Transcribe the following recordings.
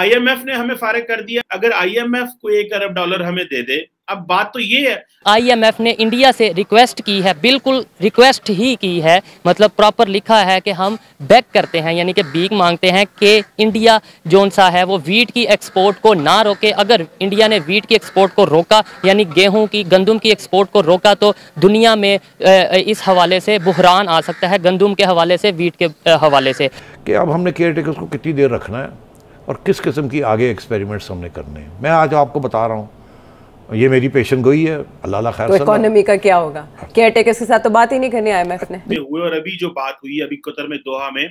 IMF ने हमें फारग कर दिया अगर आईएमएफ को एक अरब डॉलर हमें दे दे अब बात तो ये है आईएमएफ ने इंडिया से रिक्वेस्ट की है बिल्कुल रिक्वेस्ट ही की है मतलब प्रॉपर लिखा है कि हम बैक करते हैं यानी कि बीक मांगते हैं कि इंडिया जोन सा है वो वीट की एक्सपोर्ट को ना रोके अगर इंडिया ने वीट की एक्सपोर्ट को रोका यानी गेहूं की गंदम की एक्सपोर्ट को रोका तो दुनिया में इस हवाले से बुहरान आ सकता है गंदम के हवाले से वीट के हवाले से कि अब हमने केयर टेकर्स को कितनी देर रखना है और किस किस्म की आगे एक्सपेरिमेंट्स हमने करने हैं मैं आज आपको बता रहा हूँ ये मेरी पेशन गोई है अल्लाह खैर तो इकोनॉमी का क्या होगा केयर के साथ तो बात ही नहीं करनी आईएमएफ ने हुए और अभी जो बात हुई अभी कतर में दोहा में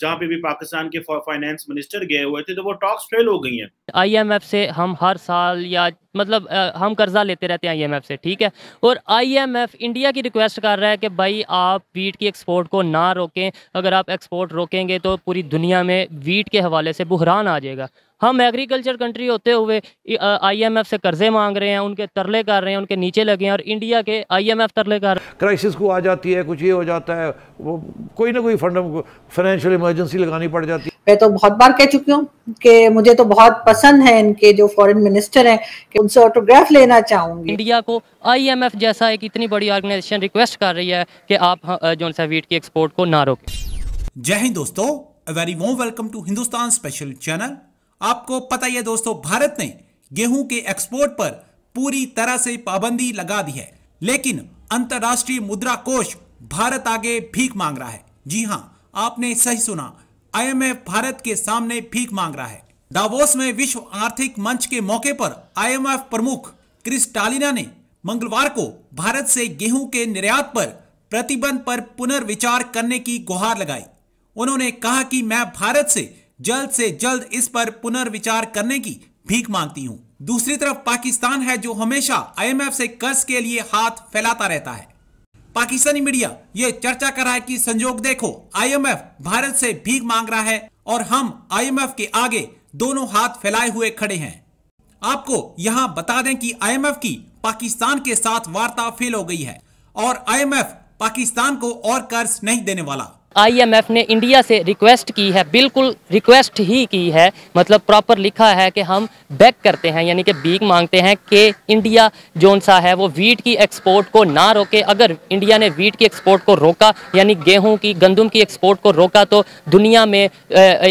जहाँ पे भी पाकिस्तान के फाइनेंस मिनिस्टर गए हुए थे तो वो टॉक्स फेल हो गई हैं आईएमएफ से हम हर साल या मतलब आ, हम कर्जा लेते रहते हैं आईएमएफ से ठीक है और आईएमएफ इंडिया की रिक्वेस्ट कर रहा है कि भाई आप वीट की एक्सपोर्ट को ना रोकें अगर आप एक्सपोर्ट रोकेंगे तो पूरी दुनिया में वीट के हवाले से बुहरान आ जाएगा हम एग्रीकल्चर कंट्री होते हुए आईएमएफ से कर्जे मांग रहे हैं उनके तरले कर रहे हैं उनके नीचे लगे हैं और इंडिया के आईएमएफ तरले कर रहे हैं क्राइसिस को आ जाती है कुछ ये हो जाता है वो कोई ना कोई फंड फाइनेंशियल इमरजेंसी लगानी पड़ जाती है मैं तो बहुत बार कह चुकी हूँ कि मुझे तो बहुत पसंद है इनके जो फॉरेन मिनिस्टर हैं कि उनसे ऑटोग्राफ लेना चाहूंगी इंडिया को आईएमएफ जैसा एक इतनी बड़ी ऑर्गेनाइजेशन रिक्वेस्ट कर रही है कि आप हाँ, जो वीट की एक्सपोर्ट को ना रोके जय हिंद दोस्तों वेरी वोम welcome to Hindustan special channel आपको पता ही है दोस्तों भारत ने गेहूं के एक्सपोर्ट पर पूरी तरह से पाबंदी लगा दी है लेकिन अंतर्राष्ट्रीय मुद्रा कोष भारत आगे भीख मांग रहा है जी हाँ आपने सही सुना आईएमएफ भारत के सामने भीख मांग रहा है डावोस में विश्व आर्थिक मंच के मौके पर आईएमएफ प्रमुख क्रिस टालिना ने मंगलवार को भारत से गेहूं के निर्यात पर प्रतिबंध पर पुनर्विचार करने की गुहार लगाई उन्होंने कहा कि मैं भारत से जल्द से जल्द इस पर पुनर्विचार करने की भीख मांगती हूं दूसरी तरफ पाकिस्तान है जो हमेशा आईएमएफ से कर्ज के लिए हाथ फैलाता रहता है पाकिस्तानी मीडिया ये चर्चा कर रहा है कि संजोग देखो आईएमएफ भारत से भीख मांग रहा है और हम आईएमएफ के आगे दोनों हाथ फैलाए हुए खड़े हैं आपको यहां बता दें कि आईएमएफ की पाकिस्तान के साथ वार्ता फेल हो गई है और आईएमएफ पाकिस्तान को और कर्ज नहीं देने वाला आईएमएफ ने इंडिया से रिक्वेस्ट की है बिल्कुल रिक्वेस्ट ही की है मतलब प्रॉपर लिखा है कि हम बैक करते हैं यानी कि बीक मांगते हैं कि इंडिया जोन सा है वो वीट की एक्सपोर्ट को ना रोके अगर इंडिया ने वीट की एक्सपोर्ट को रोका यानी गेहूं की गंदम की एक्सपोर्ट को रोका तो दुनिया में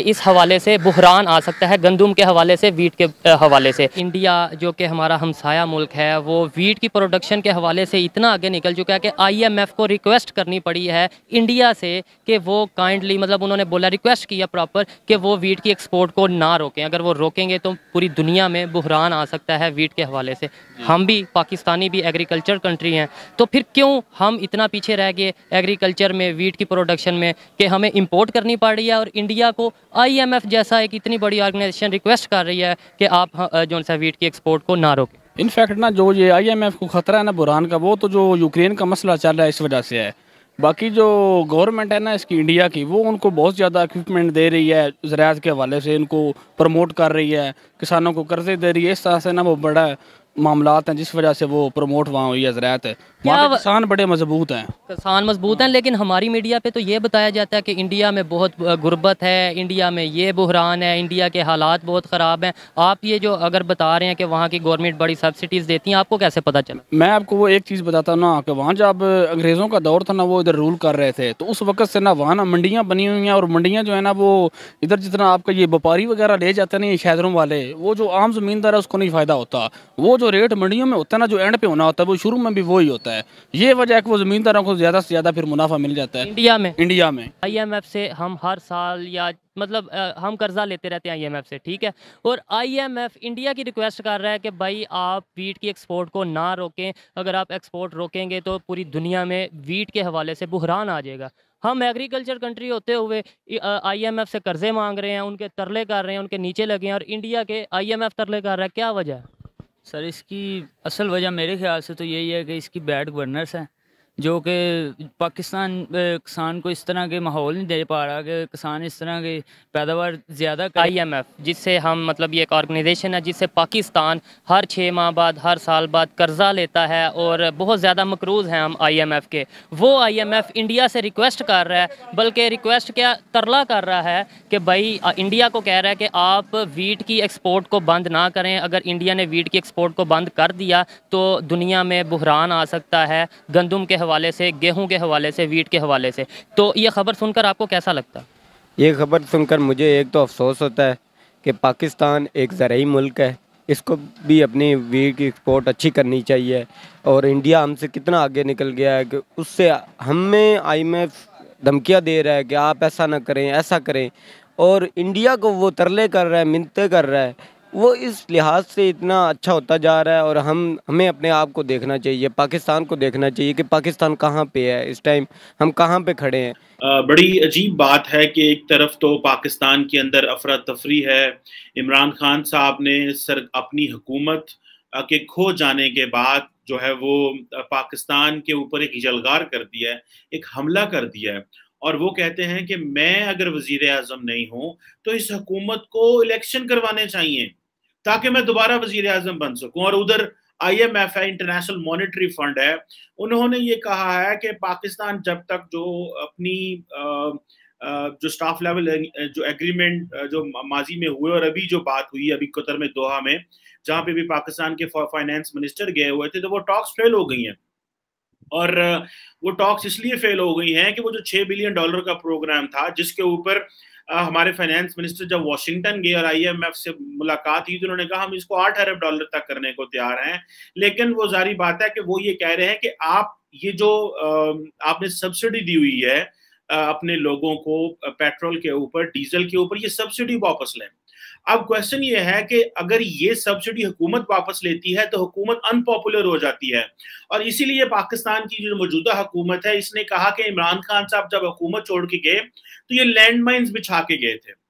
इस हवाले से बहरान आ सकता है गंदम के हवाले से वीट के हवाले से इंडिया जो कि हमारा हमसाया मुल्क है वो वीट की प्रोडक्शन के हवाले से इतना आगे निकल चुका है कि आई को रिक्वेस्ट करनी पड़ी है इंडिया से कि कि वो काइंडली मतलब उन्होंने बोला रिक्वेस्ट किया प्रॉपर कि वो वीट की एक्सपोर्ट को ना रोकें अगर वो रोकेंगे तो पूरी दुनिया में बुहरान आ सकता है वीट के हवाले से हम भी पाकिस्तानी भी एग्रीकल्चर कंट्री हैं तो फिर क्यों हम इतना पीछे रह गए एग्रीकल्चर में वीट की प्रोडक्शन में कि हमें इम्पोर्ट करनी पड़ रही है और इंडिया को आई जैसा एक इतनी बड़ी ऑर्गेनाइजेशन रिक्वेस्ट कर रही है कि आप हाँ, जो सा वीट की एक्सपोर्ट को ना रोकें इनफैक्ट ना जो ये आईएमएफ को ख़तरा है ना बुरान का वो तो जो यूक्रेन का मसला चल रहा है इस वजह से है बाकी जो गवर्नमेंट है ना इसकी इंडिया की वो उनको बहुत ज़्यादा इक्विपमेंट दे रही है ज़रात के हवाले से इनको प्रमोट कर रही है किसानों को कर्जे दे रही है इस तरह से ना वो बड़ा मामला हैं जिस वजह से वो प्रमोट वहाँ हुई है ज़रात है किसान बड़े मजबूत हैं किसान मजबूत हैं लेकिन हमारी मीडिया पे तो ये बताया जाता है कि इंडिया में बहुत गुर्बत है इंडिया में ये बुहरान है इंडिया के हालात बहुत ख़राब हैं आप ये जो अगर बता रहे हैं कि वहाँ की गवर्नमेंट बड़ी सब्सिडीज़ देती हैं आपको कैसे पता चला मैं आपको वो एक चीज़ बताता ना कि वहाँ जब अंग्रेज़ों का दौर था ना वो इधर रूल कर रहे थे तो उस वक्त से ना वहाँ ना मंडियाँ बनी हुई हैं और मंडियाँ जो है ना वो इधर जितना आपका ये व्यापारी वगैरह ले जाते ना ये शहरों वाले वो जो आम ज़मींदार है उसको नहीं फ़ायदा होता वो जो तो रेट मंडियों में होता है ना जो एंड पे होना होता है वो शुरू में भी वही होता है ये वजह है कि वो ज़मींदारों को ज़्यादा से ज़्यादा फिर मुनाफा मिल जाता है इंडिया में इंडिया में आईएमएफ से हम हर साल या मतलब हम कर्जा लेते रहते हैं आईएमएफ से ठीक है और आईएमएफ इंडिया की रिक्वेस्ट कर रहा है कि भाई आप वीट की एक्सपोर्ट को ना रोकें अगर आप एक्सपोर्ट रोकेंगे तो पूरी दुनिया में वीट के हवाले से बुहरान आ जाएगा हम एग्रीकल्चर कंट्री होते हुए आईएमएफ से कर्जे मांग रहे हैं उनके तरले कर रहे हैं उनके नीचे लगे हैं और इंडिया के आईएमएफ तरले कर रहा है क्या वजह है सर इसकी असल वजह मेरे ख्याल से तो यही है कि इसकी बैड गवर्नर्स है जो कि पाकिस्तान किसान को इस तरह के माहौल नहीं दे पा रहा कि किसान इस तरह के पैदावार ज़्यादा आई एम एफ जिससे हम मतलब ये एक ऑर्गेनाइजेशन है जिससे पाकिस्तान हर छः माह बाद हर साल बाद कर्जा लेता है और बहुत ज़्यादा मकरूज हैं हम आई एम एफ़ के वो आई एम एफ़ इंडिया से रिक्वेस्ट कर रहा है बल्कि रिक्वेस्ट क्या तरला कर रहा है कि भाई इंडिया को कह रहा है कि आप वीट की एक्सपोर्ट को बंद ना करें अगर इंडिया ने वीट की एक्सपोर्ट को बंद कर दिया तो दुनिया में बहरान आ सकता है गंदम के हवाले से गेहूँ के हवाले से वीट के हवाले से तो ये खबर सुनकर आपको कैसा लगता ये खबर सुनकर मुझे एक तो अफसोस होता है कि पाकिस्तान एक ज़रूरी मुल्क है इसको भी अपनी वीट की एक्सपोर्ट अच्छी करनी चाहिए और इंडिया हमसे कितना आगे निकल गया है कि उससे हमें आईएमएफ धमकियाँ दे रहा है कि आप ऐसा ना करें ऐसा करें और इंडिया को वो तरले कर रहा है मिनते कर रहा है वो इस लिहाज से इतना अच्छा होता जा रहा है और हम हमें अपने आप को देखना चाहिए पाकिस्तान को देखना चाहिए कि पाकिस्तान कहाँ पे है इस टाइम हम कहाँ पे खड़े हैं बड़ी अजीब बात है कि एक तरफ तो पाकिस्तान के अंदर अफरा तफरी है इमरान खान साहब ने सर अपनी हुकूमत के खो जाने के बाद जो है वो पाकिस्तान के ऊपर एक जलगार कर दिया है एक हमला कर दिया है और वो कहते हैं कि मैं अगर वजीर आजम नहीं हूं तो इस हुकूमत को इलेक्शन करवाने चाहिए ताकि मैं दोबारा वजीर अजम बन सकूं और उधर आई एम एफ है इंटरनेशनल मॉनिटरी फंड है उन्होंने ये कहा है कि पाकिस्तान जब तक जो अपनी आ, जो स्टाफ लेवल जो एग्रीमेंट जो माजी में हुए और अभी जो बात हुई अभी कतर में दोहा में जहाँ पे भी पाकिस्तान के फाइनेंस मिनिस्टर गए हुए थे तो वो टॉक्स फेल हो गई हैं और वो टॉक्स इसलिए फेल हो गई हैं कि वो जो छह बिलियन डॉलर का प्रोग्राम था जिसके ऊपर हमारे फाइनेंस मिनिस्टर जब वॉशिंगटन गए और आईएमएफ से मुलाकात हुई तो उन्होंने कहा हम इसको आठ अरब डॉलर तक करने को तैयार हैं लेकिन वो जारी बात है कि वो ये कह रहे हैं कि आप ये जो आपने सब्सिडी दी हुई है अपने लोगों को पेट्रोल के ऊपर डीजल के ऊपर ये सब्सिडी वापस लें अब क्वेश्चन ये है कि अगर ये सब्सिडी हुकूमत वापस लेती है तो हुकूमत अनपॉपुलर हो जाती है और इसीलिए पाकिस्तान की जो मौजूदा हुकूमत है इसने कहा कि इमरान खान साहब जब हुकूमत छोड़ के गए तो ये लैंडमाइंस बिछा के गए थे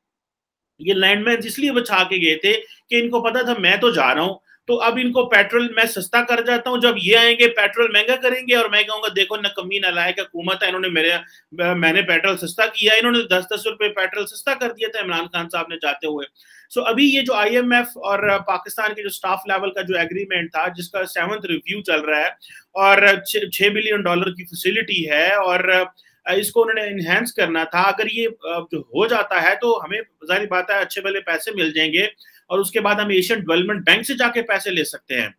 ये लैंडमाइन इसलिए बिछा के गए थे कि इनको पता था मैं तो जा रहा हूं तो अब इनको पेट्रोल मैं सस्ता कर जाता हूँ जब ये आएंगे पेट्रोल महंगा करेंगे और मैं कहूंगा देखो न कमी ना लायक हुकूमत है इन्होंने मेरे मैंने पेट्रोल सस्ता किया इन्होंने तो दस दस रुपए पेट्रोल सस्ता कर दिया था इमरान खान साहब ने जाते हुए सो so, अभी ये जो आईएमएफ और पाकिस्तान के जो स्टाफ लेवल का जो एग्रीमेंट था जिसका सेवंथ रिव्यू चल रहा है और छ बिलियन डॉलर की फैसिलिटी है और इसको उन्होंने इन्हेंस करना था अगर ये जो हो जाता है तो हमें जारी बात है अच्छे भले पैसे मिल जाएंगे और उसके बाद हम एशियन डेवलपमेंट बैंक से जाके पैसे ले सकते हैं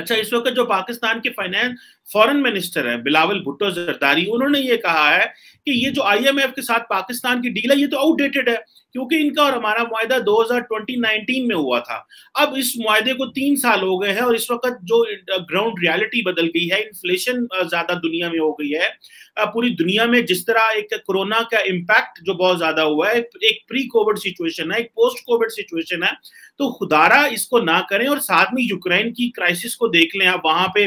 अच्छा इस वक्त जो पाकिस्तान के फाइनेंस फॉरेन मिनिस्टर है बिलावल भुट्टो जरदारी उन्होंने ये कहा है कि ये जो आईएमएफ के साथ पाकिस्तान की डील है ये तो आउटडेटेड है क्योंकि इनका और हमारा मुआदा 2019 में हुआ था अब इस मुआदे को तीन साल हो गए हैं और इस वक्त जो ग्राउंड रियलिटी बदल गई है इन्फ्लेशन ज्यादा दुनिया में हो गई है पूरी दुनिया में जिस तरह एक कोरोना का इम्पैक्ट जो बहुत ज्यादा हुआ है एक प्री कोविड सिचुएशन है एक पोस्ट कोविड सिचुएशन है तो खुदारा इसको ना करें और साथ में यूक्रेन की क्राइसिस को देख लें आप वहां पे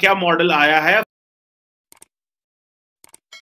क्या मॉडल आया है